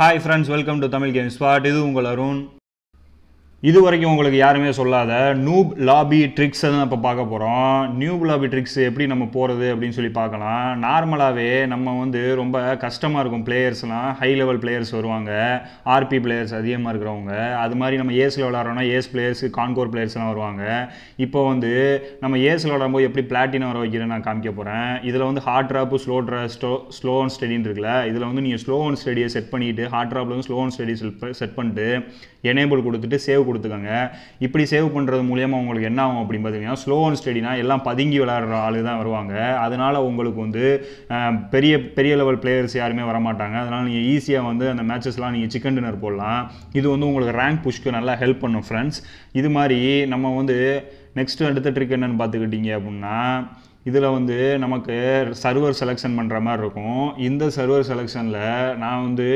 hi friends welcome to Tamil games spot இது உங்கள் அருண் இது வரைக்கும் உங்களுக்கு யாருமே சொல்லாத நூப் லாபி ட்ரிக்ஸ் தான் இப்போ பார்க்க போகிறோம் நியூப் லாபி ட்ரிக்ஸ் எப்படி நம்ம போகிறது அப்படின்னு சொல்லி பார்க்கலாம் நார்மலாகவே நம்ம வந்து ரொம்ப கஷ்டமாக இருக்கும் பிளேயர்ஸ்லாம் ஹை லெவல் பிளேயர்ஸ் வருவாங்க ஆர்பி பிளேயர்ஸ் அதிகமாக இருக்கிறவங்க அது மாதிரி நம்ம ஏஸில் விளாட்றோம்னா ஏஸ் பிளேயர்ஸ் கான்கோர் பிளேயர்ஸ்லாம் வருவாங்க இப்போ வந்து நம்ம ஏஸில் விளாடும்போது எப்படி பிளாட்டினம் வர வைக்கிறேன் நான் காமிக்க போகிறேன் இதில் வந்து hard drop slow draw slow slow and ஸ்டெடின்னு இருக்குல்ல இதில் வந்து நீங்கள் ஸ்லோ அண்ட் ஸ்டெடியை செட் பண்ணிவிட்டு ஹார்ட் ட்ராப்பில் வந்து ஸ்லோ அண்ட் ஸ்டெடி செட் பண்ணிட்டு எனேபிள் கொடுத்துட்டு சேவ் கொடுத்துக்கோங்க இப்படி சேவ் பண்ணுறது மூலியமாக உங்களுக்கு என்ன ஆகும் அப்படின்னு பார்த்தீங்கன்னா ஸ்லோ அண்ட் ஸ்டடினா எல்லாம் பதுங்கி விளாட்ற ஆளு தான் வருவாங்க அதனால் உங்களுக்கு வந்து பெரிய பெரிய லெவல் பிளேயர்ஸ் யாருமே வரமாட்டாங்க அதனால் நீங்கள் ஈஸியாக வந்து அந்த மேட்சஸ்லாம் நீங்கள் சிக்கன் டின்னர் போடலாம் இது வந்து உங்களுக்கு ரேங்க் புஷ்க்கு நல்லா ஹெல்ப் பண்ணும் ஃப்ரெண்ட்ஸ் இது மாதிரி நம்ம வந்து நெக்ஸ்ட்டு அடுத்த ட்ரிக் என்னென்னு பார்த்துக்கிட்டிங்க அப்படின்னா இதில் வந்து நமக்கு சர்வர் செலெக்ஷன் பண்ணுற மாதிரி இருக்கும் இந்த சர்வர் செலெக்ஷனில் நான் வந்து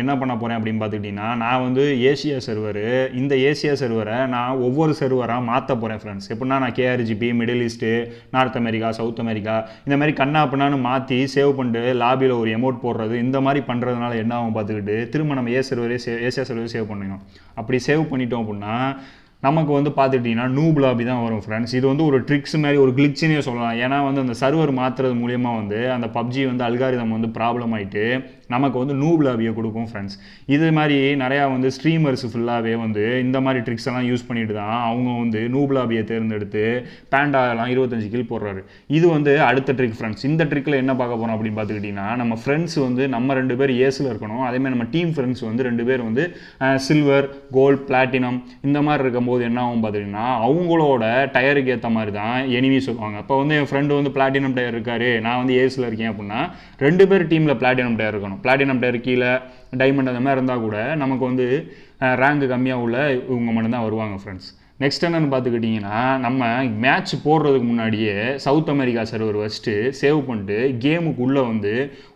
என்ன பண்ண போகிறேன் அப்படின்னு பார்த்துக்கிட்டிங்கன்னா நான் வந்து ஏசியா சர்வரு இந்த ஏசியா சர்வரை நான் ஒவ்வொரு சர்வராக மாற்ற போகிறேன் ஃப்ரெண்ட்ஸ் எப்படின்னா நான் KRGB middle east north America south America இந்த மாதிரி கண்ணா பண்ணான்னு மாற்றி சேவ் பண்ணிட்டு லாபியில் ஒரு எமௌண்ட் போடுறது இந்த மாதிரி பண்ணுறதுனால என்ன ஆகும் பார்த்துக்கிட்டு திரும்ப நம்ம ஏ சர்வரே சே ஏசியா சர்வரே சேவ் பண்ணிடணும் அப்படி சேவ் பண்ணிட்டோம் அப்படின்னா நமக்கு வந்து பார்த்துட்டிங்கன்னா நூப்லாபி தான் வரும் ஃப்ரெண்ட்ஸ் இது வந்து ஒரு ட்ரிக்ஸ் மாதிரி ஒரு கிளிச்சுன்னே சொல்லலாம் ஏன்னா வந்து அந்த சர்வர் மாற்றுறது மூலியமாக வந்து அந்த பப்ஜி வந்து அல்காரிதம் வந்து ப்ராப்ளம் ஆகிட்டு நமக்கு வந்து நூபிளாவியை கொடுக்கும் ஃப்ரெண்ட்ஸ் இது மாதிரி நிறையா வந்து ஸ்ட்ரீமர்ஸ் ஃபுல்லாகவே வந்து இந்த மாதிரி ட்ரிக்ஸ் எல்லாம் யூஸ் பண்ணிட்டு தான் அவங்க வந்து நூபிளாவியை தேர்ந்தெடுத்து பேண்டாலாம் இருபத்தஞ்சு கில் போடுறாரு இது வந்து அடுத்த ட்ரிக் ஃப்ரெண்ட்ஸ் இந்த ட்ரிக்கில் என்ன பார்க்க போகிறோம் அப்படின்னு பார்த்துக்கிட்டிங்கன்னா நம்ம ஃப்ரெண்ட்ஸ் வந்து நம்ம ரெண்டு பேர் ஏஸில் இருக்கணும் அதேமாதிரி நம்ம டீம் ஃப்ரெண்ட்ஸ் வந்து ரெண்டு பேர் வந்து சில்வர் கோல்ட் பிளாட்டினம் இந்த மாதிரி இருக்கும்போது என்ன ஆகும் பார்த்துக்கிட்டிங்கன்னா அவங்களோட டயருக்கு ஏற்ற மாதிரி தான் எனிமி சொல்லுவாங்க இப்போ வந்து என் ஃப்ரெண்டு வந்து பிளாட்டினம் டயர் இருக்காரு நான் வந்து ஏஸில் இருக்கேன் அப்படின்னா ரெண்டு பேர் டீமில் பிளாட்டினம் டயர் இருக்கணும் பிளாட்டினம் பிளேயர் கீழே டைமண்ட் அந்த மாதிரி இருந்தால் கூட நமக்கு வந்து ரேங்க் கம்மியாக உள்ள இவங்க மட்டும்தான் வருவாங்க ஃப்ரெண்ட்ஸ் நெக்ஸ்ட் என்னென்னு பார்த்துக்கிட்டிங்கன்னா நம்ம மேட்ச் போடுறதுக்கு முன்னாடியே சவுத் அமெரிக்கா சர்வர் வச்சுட்டு சேவ் பண்ணிட்டு கேமுக்கு உள்ளே வந்து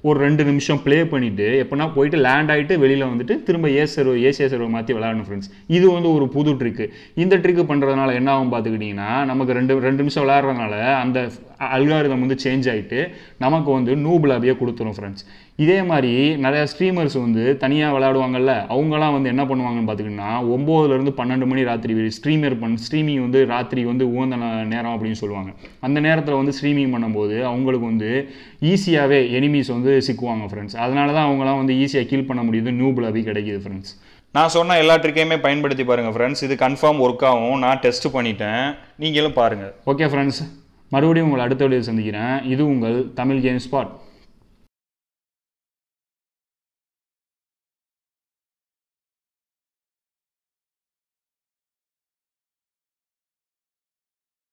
ஒரு ரெண்டு நிமிஷம் ப்ளே பண்ணிவிட்டு எப்போனா போயிட்டு லேண்ட் ஆகிட்டு வெளியில் வந்துட்டு திரும்ப ஏ சர்வர் ஏசியா சர்வர் மாற்றி விளாடணும் ஃப்ரெண்ட்ஸ் இது வந்து ஒரு புது ட்ரிக்கு இந்த ட்ரிக்கு பண்ணுறதுனால என்ன ஆகும் பார்த்துக்கிட்டிங்கன்னா நமக்கு ரெண்டு ரெண்டு நிமிஷம் விளாட்றதுனால அந்த அல்காரிதம் வந்து சேஞ்ச் ஆகிட்டு நமக்கு வந்து நூபிளாபியே கொடுத்துரும் ஃப்ரெண்ட்ஸ் இதே மாதிரி நிறையா ஸ்ட்ரீமர்ஸ் வந்து தனியாக விளையாடுவாங்கல்ல அவங்களாம் வந்து என்ன பண்ணுவாங்கன்னு பார்த்துக்கிங்கன்னா ஒம்போதுலேருந்து பன்னெண்டு மணி ராத்திரி ஸ்ட்ரீமர் பண் ஸ்ட்ரீமிங் வந்து ராத்திரி வந்து உகந்த நேரம் அப்படின்னு சொல்லுவாங்க அந்த நேரத்தில் வந்து ஸ்ட்ரீமிங் பண்ணும்போது அவங்களுக்கு வந்து ஈஸியாகவே எனிமீஸ் வந்து சிக்குவாங்க ஃப்ரெண்ட்ஸ் அதனால தான் அவங்களாம் வந்து ஈஸியாக கீல் பண்ண முடியுது நூபிளாபி கிடைக்கிது ஃப்ரெண்ட்ஸ் நான் சொன்ன எல்லா ட்ரிக்கையுமே பயன்படுத்தி பாருங்கள் ஃப்ரெண்ட்ஸ் இது கன்ஃபார்ம் ஒர்க் ஆகும் நான் டெஸ்ட் பண்ணிட்டேன் நீங்களும் பாருங்கள் ஓகே ஃப்ரெண்ட்ஸ் மறுபடியும் உங்களை அடுத்த வீடியோ சந்திக்கிறேன் இது உங்கள் தமிழ் கேம் ஸ்பாட்